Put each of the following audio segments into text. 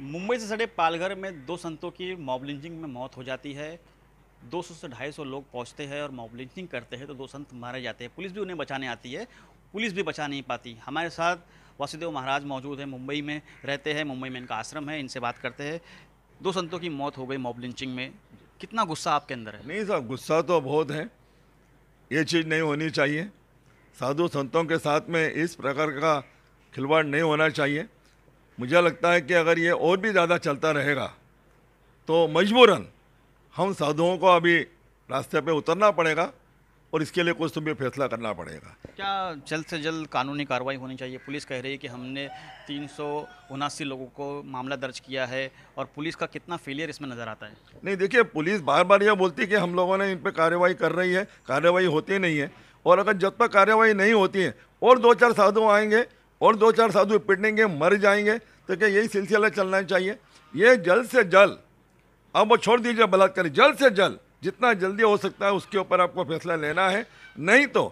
मुंबई से सड़े पालघर में दो संतों की मॉब लिंचिंग में मौत हो जाती है 200 से 250 लोग पहुंचते हैं और मॉब लिंचिंग करते हैं तो दो संत मारे जाते हैं पुलिस भी उन्हें बचाने आती है पुलिस भी बचा नहीं पाती हमारे साथ वासुदेव महाराज मौजूद हैं मुंबई में रहते हैं मुंबई में इनका आश्रम है इनसे बात करते हैं दो संतों की मौत हो गई मॉब लिंचिंग में कितना गुस्सा आपके अंदर है नहीं साहब गुस्सा तो बहुत है ये चीज़ नहीं होनी चाहिए साधु संतों के साथ में इस प्रकार का खिलवाड़ नहीं होना चाहिए मुझे लगता है कि अगर ये और भी ज़्यादा चलता रहेगा तो मजबूरन हम साधुओं को अभी रास्ते पे उतरना पड़ेगा और इसके लिए कुछ तो भी फैसला करना पड़ेगा क्या जल्द से जल्द कानूनी कार्रवाई होनी चाहिए पुलिस कह रही है कि हमने तीन लोगों को मामला दर्ज किया है और पुलिस का कितना फेलियर इसमें नज़र आता है नहीं देखिए पुलिस बार बार यह बोलती है कि हम लोगों ने इन पर कार्रवाई कर रही है कार्रवाई होती नहीं है और अगर जब तक कार्रवाई नहीं होती है और दो चार साधु आएंगे और दो चार साधु पिटेंगे मर जाएंगे तो क्या यही सिलसिला चलना चाहिए ये जल्द से जल्द अब वो छोड़ दीजिए बलात्कार जल्द से जल्द जितना जल्दी हो सकता है उसके ऊपर आपको फैसला लेना है नहीं तो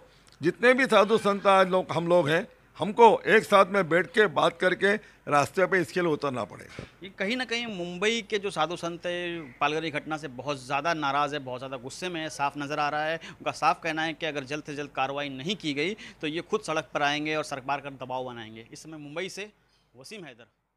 जितने भी साधु संत आज लोग हम लोग हैं हमको एक साथ में बैठ के बात करके रास्ते पे इसके लिए उतरना पड़ेगा ये कहीं ना कहीं मुंबई के जो साधु संत है पालगरी घटना से बहुत ज़्यादा नाराज़ है बहुत ज़्यादा गुस्से में है साफ नज़र आ रहा है उनका साफ कहना है कि अगर जल्द से जल्द कार्रवाई नहीं की गई तो ये खुद सड़क पर आएंगे और सरकार का दबाव बनाएंगे इस समय मुंबई से वसीम हैदर